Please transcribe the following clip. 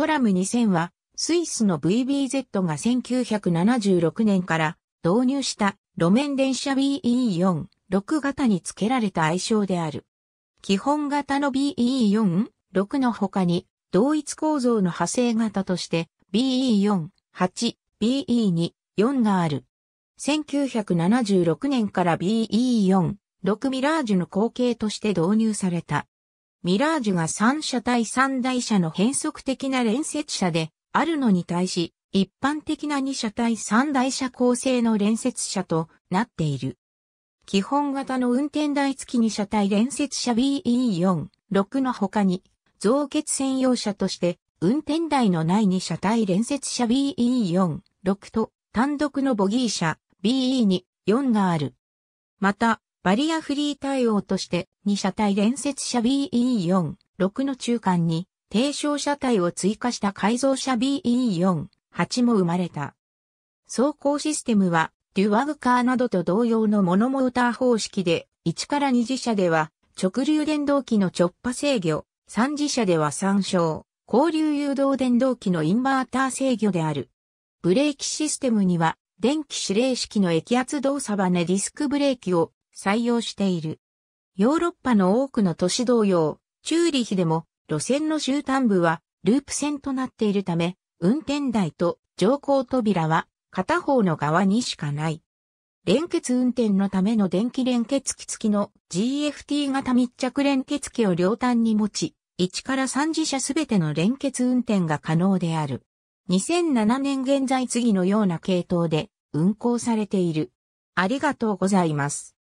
トラム2000は、スイスの VBZ が1976年から導入した路面電車 BE4、6型に付けられた愛称である。基本型の BE4、6の他に、同一構造の派生型として BE4、8、BE2、4がある。1976年から BE4、6ミラージュの後継として導入された。ミラージュが三車対三台車の変則的な連接車であるのに対し、一般的な二車対三台車構成の連接車となっている。基本型の運転台付き二車体連接車 BE46 の他に、増結専用車として、運転台のない二車体連接車 BE46 と単独のボギー車 BE24 がある。また、バリアフリー対応として、2車体連接車 BE4、6の中間に、低床車体を追加した改造車 BE4、8も生まれた。走行システムは、デュワグカーなどと同様のモノモーター方式で、1から2次車では、直流電動機の直波制御、3次車では参照、交流誘導電動機のインバーター制御である。ブレーキシステムには、電気指令式の液圧動作バネディスクブレーキを採用している。ヨーロッパの多くの都市同様、チューリヒでも路線の終端部はループ線となっているため、運転台と乗降扉は片方の側にしかない。連結運転のための電気連結機付きの GFT 型密着連結機を両端に持ち、1から3自社すべての連結運転が可能である。2007年現在次のような系統で運行されている。ありがとうございます。